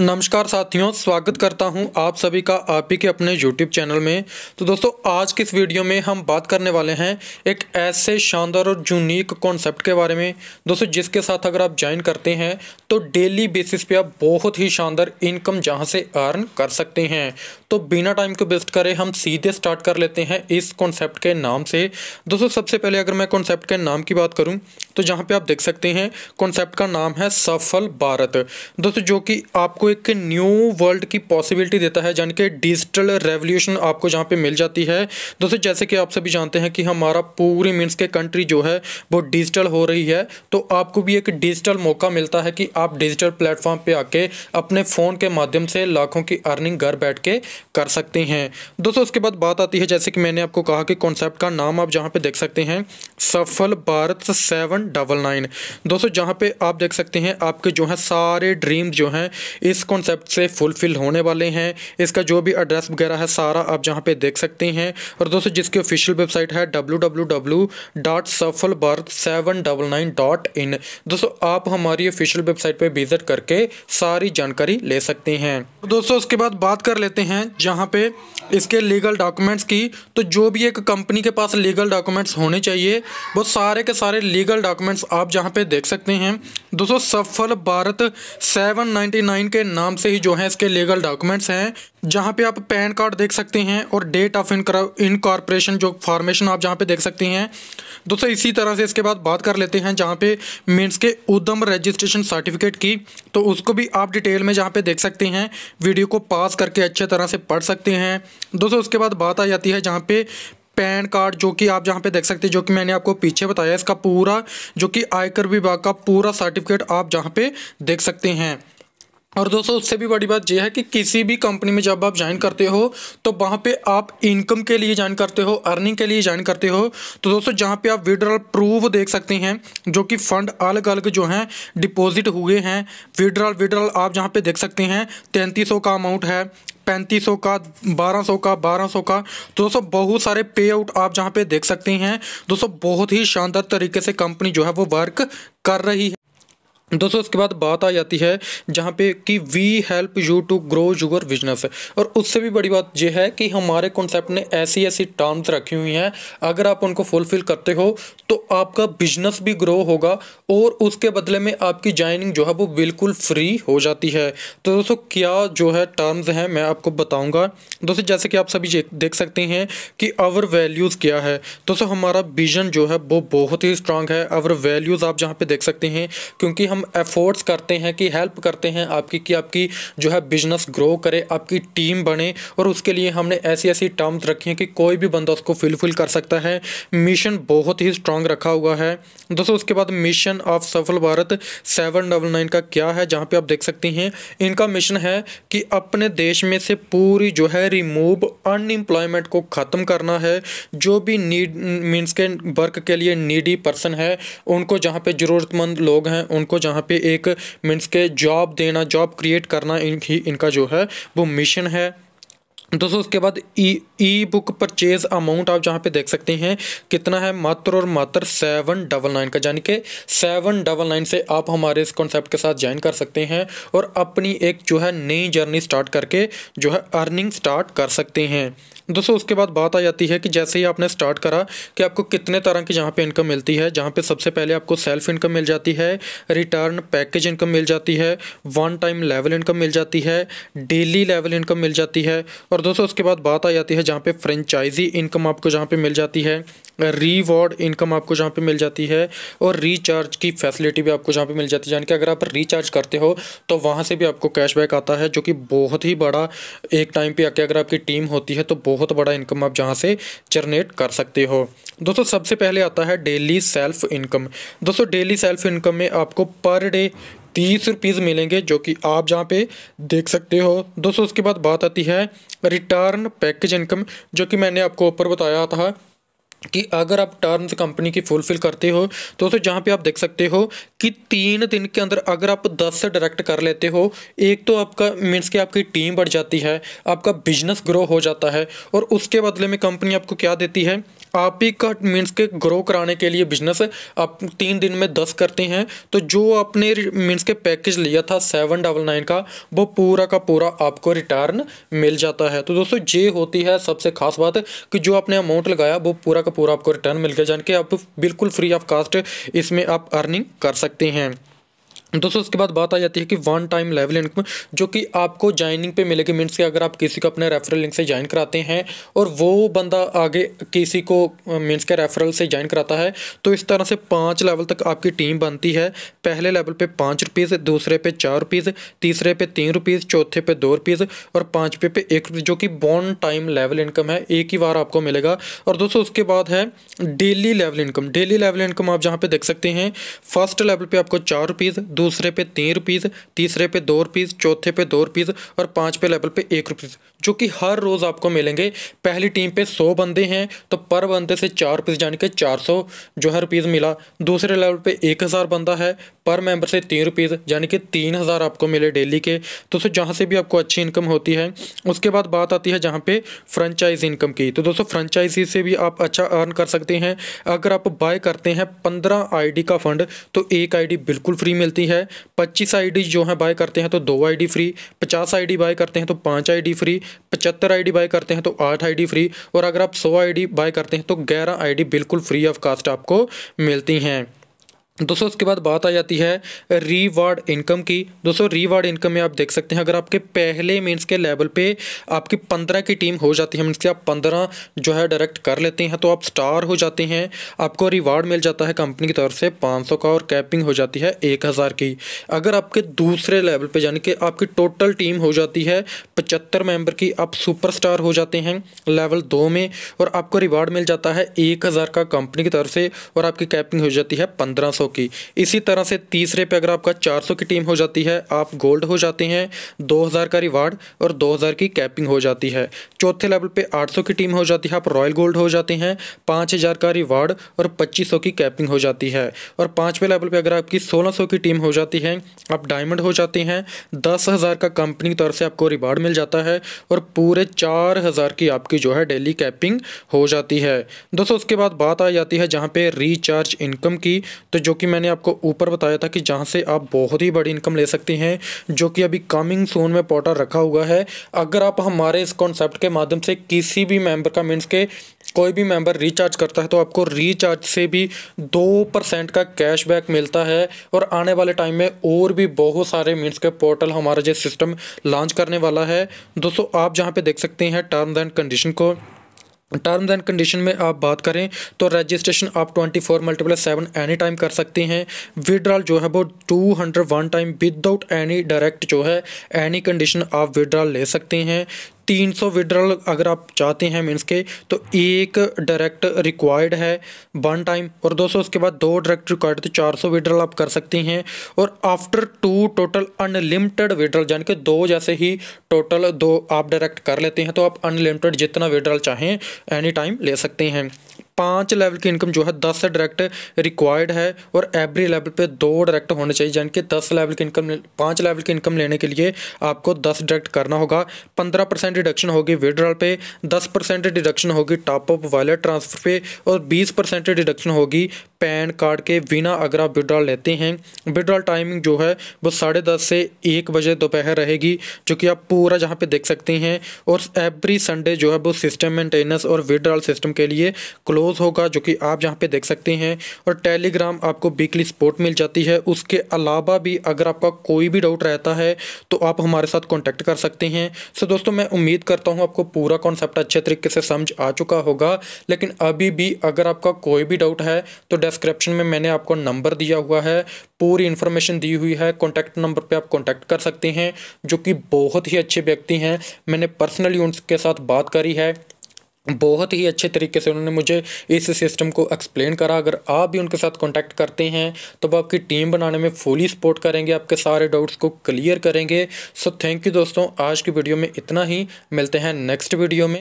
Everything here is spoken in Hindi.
नमस्कार साथियों स्वागत करता हूं आप सभी का आप ही के अपने YouTube चैनल में तो दोस्तों आज की इस वीडियो में हम बात करने वाले हैं एक ऐसे शानदार और यूनिक कॉन्सेप्ट के बारे में दोस्तों जिसके साथ अगर आप ज्वाइन करते हैं तो डेली बेसिस पे आप बहुत ही शानदार इनकम जहां से अर्न कर सकते हैं तो बिना टाइम को वेस्ट करें हम सीधे स्टार्ट कर लेते हैं इस कॉन्सेप्ट के नाम से दोस्तों सबसे पहले अगर मैं कॉन्सेप्ट के नाम की बात करूँ तो जहाँ पर आप देख सकते हैं कॉन्सेप्ट का नाम है सफल भारत दोस्तों जो कि आपको एक न्यू वर्ल्ड की पॉसिबिलिटी देता है यानी कि डिजिटल रेवोल्यूशन आपको जहाँ पे मिल जाती है दोस्तों जैसे कि आप सभी जानते हैं कि हमारा पूरी मीन्स के कंट्री जो है वो डिजिटल हो रही है तो आपको भी एक डिजिटल मौका मिलता है कि आप डिजिटल प्लेटफॉर्म पर आके अपने फ़ोन के माध्यम से लाखों की अर्निंग घर बैठ के कर सकते हैं दोस्तों उसके बाद बात आती है जैसे कि मैंने आपको कहा कि कॉन्सेप्ट का नाम आप जहाँ पर देख सकते हैं सफल भारत सेवन डबल नाइन दोस्तों जहाँ पे आप देख सकते हैं आपके जो हैं सारे ड्रीम्स जो हैं इस इस कॉन्सेप्ट से फुलफिल होने वाले हैं इसका जो भी एड्रेस वगैरह है सारा आप जहाँ पे देख सकते हैं और दोस्तों जिसकी ऑफिशियल वेबसाइट है W W W dot Safal birth seven double nine dot in दोस्तों आप हमारी ऑफिशियल वेबसाइट पर विजिट करके सारी जानकारी ले सकते हैं दोस्तों उसके बाद बात कर लेते हैं जहाँ पे इसके लीगल डॉक्यूमेंट्स की तो जो भी एक कंपनी के पास लीगल डॉक्यूमेंट्स होने चाहिए वो सारे के सारे लीगल डॉक्यूमेंट्स आप जहाँ पे देख सकते हैं दोस्तों सफल भारत सेवन नाइन्टी नाइन के नाम से ही जो है इसके लीगल डॉक्यूमेंट्स हैं जहाँ पे आप पैन कार्ड देख सकते हैं और डेट ऑफ इनकॉर्पोरेशन जो फॉर्मेशन आप जहाँ पे देख सकते हैं दोस्तों इसी तरह से इसके बाद बात कर लेते हैं जहाँ पे मीन्स के उद्यम रजिस्ट्रेशन सर्टिफिकेट की तो उसको भी आप डिटेल में जहाँ पे देख सकते हैं वीडियो को पास करके अच्छे तरह से पढ़ सकते हैं दोस्तों उसके बाद बात आ जाती है जहाँ पे पैन कार्ड जो कि आप जहाँ पे देख सकते हैं जो कि मैंने आपको पीछे बताया इसका पूरा जो कि आयकर विभाग का पूरा सर्टिफिकेट आप जहाँ पे देख सकते हैं और दोस्तों उससे भी बड़ी बात यह है कि किसी भी कंपनी में जब आप ज्वाइन करते हो तो वहाँ पे आप इनकम के लिए ज्वाइन करते हो अर्निंग के लिए ज्वाइन करते हो तो दोस्तों जहाँ पे आप विड्रॉल प्रूफ देख सकते हैं जो कि फ़ंड अलग अलग जो हैं डिपॉजिट हुए हैं विड्रॉल विड्रॉल आप जहाँ पे देख सकते हैं तैंतीस का अमाउंट है पैंतीस सौ का बारह सौ का बारह सौ का तो दोस्तों बहुत सारे पे आउट आप जहाँ पे देख सकते हैं दोस्तों बहुत ही शानदार तरीके से कंपनी जो है वो वर्क कर रही है दोस्तों उसके बाद बात आ जाती है जहाँ पे कि we help you to grow your business और उससे भी बड़ी बात यह है कि हमारे कॉन्सेप्ट ने ऐसी ऐसी टर्म्स रखी हुई हैं अगर आप उनको फुलफिल करते हो तो आपका बिजनेस भी ग्रो होगा और उसके बदले में आपकी ज्वाइनिंग जो है वो बिल्कुल फ्री हो जाती है तो दोस्तों क्या जो है टर्म्स हैं मैं आपको बताऊँगा दोस्तों जैसे कि आप सभी देख सकते हैं कि आवर वैल्यूज़ क्या है दोस्तों हमारा विजन जो है वो बहुत ही स्ट्रांग है आवर वैल्यूज़ आप जहाँ पर देख सकते हैं क्योंकि हम हम एफोर्ट्स करते हैं कि हेल्प करते हैं आपकी कि आपकी जो है बिजनेस ग्रो करे आपकी टीम बने और उसके लिए हमने ऐसी ऐसी टर्म्स रखी हैं कि कोई भी बंदा उसको फुलफिल कर सकता है मिशन बहुत ही स्ट्रांग रखा हुआ है दोस्तों उसके बाद मिशन ऑफ सफल भारत सेवन डबल नाइन का क्या है जहाँ पर आप देख सकती हैं इनका मिशन है कि अपने देश में से पूरी जो है रिमूव अनएम्प्लॉयमेंट को ख़त्म करना है जो भी नीड मीन्स के वर्क के लिए नीडी पर्सन है उनको जहाँ पे ज़रूरतमंद लोग हैं उनको जहाँ पे एक मीन्स के जॉब देना जॉब क्रिएट करना इन इनका जो है वो मिशन है दोस्तों उसके बाद e ebook purchase amount आप जहाँ पे देख सकते हैं कितना है मात्र और मात्र सेवन डबल नाइन का यानी कि सेवन डबल नाइन से आप हमारे इस कॉन्सेप्ट के साथ ज्वाइन कर सकते हैं और अपनी एक जो है नई जर्नी स्टार्ट करके जो है अर्निंग स्टार्ट कर सकते हैं दोस्तों उसके बाद बात आ जाती है कि जैसे ही आपने स्टार्ट करा कि आपको कितने तरह की जहाँ पे इनकम मिलती है जहाँ पे सबसे पहले आपको सेल्फ इनकम मिल जाती है रिटर्न पैकेज इनकम मिल जाती है वन टाइम लेवल इनकम मिल जाती है डेली लेवल इनकम मिल जाती है और और दोस्तों उसके बाद बात आ जाती है जहाँ पे फ्रेंचाइजी इनकम आपको जहाँ पे मिल जाती है रीवॉर्ड इनकम आपको जहाँ पे मिल जाती है और रिचार्ज की फैसिलिटी भी आपको जहाँ पे मिल जाती है यानी कि अगर आप रिचार्ज करते हो तो वहाँ से भी आपको कैशबैक आता है जो कि बहुत ही बड़ा एक टाइम पे आके अगर आपकी टीम होती है तो बहुत बड़ा इनकम आप जहाँ से जनरेट कर सकते हो दोस्तों सबसे पहले आता है डेली सेल्फ इनकम दोस्तों डेली सेल्फ इनकम में आपको पर डे तीस रुपीज़ मिलेंगे जो कि आप जहाँ पे देख सकते हो दोस्तों उसके बाद बात आती है रिटर्न पैकेज इनकम जो कि मैंने आपको ऊपर बताया था कि अगर आप टर्म्स कंपनी की फुलफिल करते हो तो उसे जहाँ पे आप देख सकते हो कि तीन दिन के अंदर अगर आप दस से डायरेक्ट कर लेते हो एक तो आपका मीन्स कि आपकी टीम बढ़ जाती है आपका बिजनेस ग्रो हो जाता है और उसके बदले में कंपनी आपको क्या देती है आप ही का मीन्स के ग्रो कराने के लिए बिजनेस आप तीन दिन में दस करते हैं तो जो आपने मीन्स के पैकेज लिया था सेवन डबल नाइन का वो पूरा का पूरा आपको रिटर्न मिल जाता है तो दोस्तों ये होती है सबसे खास बात कि जो आपने अमाउंट लगाया वो पूरा का पूरा आपको रिटर्न मिल गया जान के आप बिल्कुल फ्री ऑफ कास्ट इसमें आप अर्निंग कर सकते हैं दोस्तों उसके बाद बात आ जाती है कि वन टाइम लेवल इनकम जो कि आपको ज्वाइनिंग पे मिलेगी मीन्स कि अगर आप किसी को अपने रेफरल लिंक से ज्वाइन कराते हैं और वो बंदा आगे किसी को मीन्स के रेफरल से ज्वाइन कराता है तो इस तरह से पाँच लेवल तक आपकी टीम बनती है पहले लेवल पे पाँच रुपीज़ दूसरे पे चार रुपीज़ तीसरे पे तीन रुपीज़ चौथे पे दो रुपीज़ और पाँचवें पे एक रुपीज़ जो कि वन टाइम लेवल इनकम है एक ही बार आपको मिलेगा और दोस्तों उसके बाद है daily level income daily level income आप जहाँ पर देख सकते हैं फर्स्ट लेवल पर आपको चार रुपीज़ दूसरे पे तीन रुपीज़ तीसरे पे दो रुपीज़ चौथे पे दो रुपीज़ और पाँचवें लेवल पे एक रुपीज़ जो कि हर रोज़ आपको मिलेंगे पहली टीम पे सौ बंदे हैं तो पर बंदे से चार रुपीज़ यानी कि चार सौ जो है रुपीज़ मिला दूसरे लेवल पे एक हज़ार बंदा है पर मेंबर से तीन रुपीज़ यानी कि तीन हज़ार आपको मिले डेली के तो दोस्तों जहाँ से भी आपको अच्छी इनकम होती है उसके बाद बात आती है जहाँ पे फ्रेंचाइज इनकम की तो दोस्तों फ्रेंचाइजी से भी आप अच्छा अर्न कर सकते हैं अगर आप बाय करते हैं पंद्रह डी का फंड तो एक डी बिल्कुल फ्री मिलती है पच्चीस डी जो है बाय करते हैं तो दो डी फ्री पचास डी बाय करते हैं तो पाँच डी फ्री पचहत्तर आईडी बाय करते हैं तो आठ आईडी फ्री और अगर आप सौ आईडी बाय करते हैं तो ग्यारह आईडी बिल्कुल फ्री ऑफ कास्ट आपको मिलती हैं दोस्तों उसके बाद बात आ जाती है रीवार्ड इनकम की दोस्तों रीवार्ड इनकम में आप देख सकते हैं अगर आपके पहले मीन्स के लेवल पे आपकी पंद्रह की टीम हो जाती है मीन्स कि आप पंद्रह जो है डायरेक्ट कर लेते हैं तो आप स्टार हो जाते हैं आपको रिवार्ड मिल जाता है कंपनी की तरफ से पाँच सौ का और कैपिंग हो जाती है एक हज़ार की अगर आपके दूसरे लेवल पर यानी कि आपकी टोटल टीम हो जाती है पचहत्तर मेम्बर की आप सुपर स्टार हो जाते हैं लेवल दो में और आपको रिवार्ड मिल जाता है एक हज़ार का कंपनी की तरफ से और आपकी कैपिंग हो जाती है पंद्रह सौ की इसी तरह से तीसरे पे अगर आपका 400 की टीम हो जाती है आप गोल्ड हो जाते हैं 2000 का रिवार्ड और 2000 की कैपिंग हो जाती है चौथे लेवल पे 800 की टीम हो जाती है आप रॉयल गोल्ड हो जाते हैं 5000 का रिवार्ड और 2500 की कैपिंग हो जाती है और पाँचवें लेवल पर अगर आपकी 1600 की टीम हो जाती है आप डायमंड हो जाते हैं दस का कंपनी तरफ से आपको रिवार्ड मिल जाता है और पूरे चार की आपकी जो है डेली कैपिंग हो जाती है दोस्तों उसके बाद बात आ जाती है जहाँ पे रिचार्ज इनकम की तो जो कि मैंने आपको ऊपर बताया था कि जहाँ से आप बहुत ही बड़ी इनकम ले सकते हैं जो कि अभी कमिंग सोन में पोर्टल रखा हुआ है अगर आप हमारे इस कॉन्सेप्ट के माध्यम से किसी भी मेंबर का मीन्स के कोई भी मेंबर रिचार्ज करता है तो आपको रिचार्ज से भी दो परसेंट का कैशबैक मिलता है और आने वाले टाइम में और भी बहुत सारे मीन्स के पोर्टल हमारा जो सिस्टम लॉन्च करने वाला है दोस्तों आप जहाँ पर देख सकते हैं टर्म्स एंड कंडीशन को टर्म्स एंड कंडीशन में आप बात करें तो रजिस्ट्रेशन आप twenty four multiple seven any time कर सकते हैं विड्रॉल जो है वो two hundred one time without any direct जो है एनी कंडीशन आप विड्रॉल ले सकते हैं तीन सौ विड्रॉल अगर आप चाहते हैं मीन्स के तो एक डायरेक्ट रिक्वायर्ड है वन टाइम और दोस्तों उसके बाद दो डायरेक्ट रिक्वायर्ड तो चार सौ विड्रॉल आप कर सकती हैं और after two total unlimited withdrawal यानी कि दो जैसे ही टोटल दो आप डायरेक्ट कर लेते हैं तो आप अनलिमिटेड जितना विड्रॉल चाहें एनी टाइम ले सकते हैं पांच लेवल की इनकम जो है दस डायरेक्ट रिक्वायर्ड है और एवरी लेवल पे दो डायरेक्ट होने चाहिए यानी कि दस लेवल की इनकम पाँच लेवल की इनकम लेने के लिए आपको दस डायरेक्ट करना होगा पंद्रह परसेंट डिडक्शन होगी विड्रॉल पे दस परसेंट डिडक्शन होगी टॉपअप वॉलेट वाले ट्रांसफर पे और बीस परसेंट डिडक्शन होगी पैन कार्ड के बिना अगर आप विड्रॉल लेते हैं विड्रॉल टाइमिंग जो है वो साढ़े दस से एक बजे दोपहर रहेगी जो कि आप पूरा जहाँ पे देख सकते हैं और एवरी संडे जो है वो सिस्टम मेंटेनेंस और विड्रॉल सिस्टम के लिए क्लोज होगा जो कि आप जहाँ पे देख सकते हैं और टेलीग्राम आपको वीकली सपोर्ट मिल जाती है उसके अलावा भी अगर आपका कोई भी डाउट रहता है तो आप हमारे साथ कॉन्टैक्ट कर सकते हैं सो दोस्तों मैं उम्मीद करता हूँ आपको पूरा कॉन्सेप्ट अच्छे तरीके से समझ आ चुका होगा लेकिन अभी भी अगर आपका कोई भी डाउट है तो डिस्क्रिप्शन में मैंने आपको नंबर दिया हुआ है पूरी इन्फॉर्मेशन दी हुई है कॉन्टैक्ट नंबर पे आप कॉन्टैक्ट कर सकते हैं जो कि बहुत ही अच्छे व्यक्ति हैं मैंने पर्सनली उनके साथ बात करी है बहुत ही अच्छे तरीके से उन्होंने मुझे इस सिस्टम को एक्सप्लेन करा अगर आप भी उनके साथ कांटेक्ट करते हैं तो वो आपकी टीम बनाने में फुली सपोर्ट करेंगे आपके सारे डाउट्स को क्लियर करेंगे सो थैंक यू दोस्तों आज की वीडियो में इतना ही मिलते हैं नेक्स्ट वीडियो में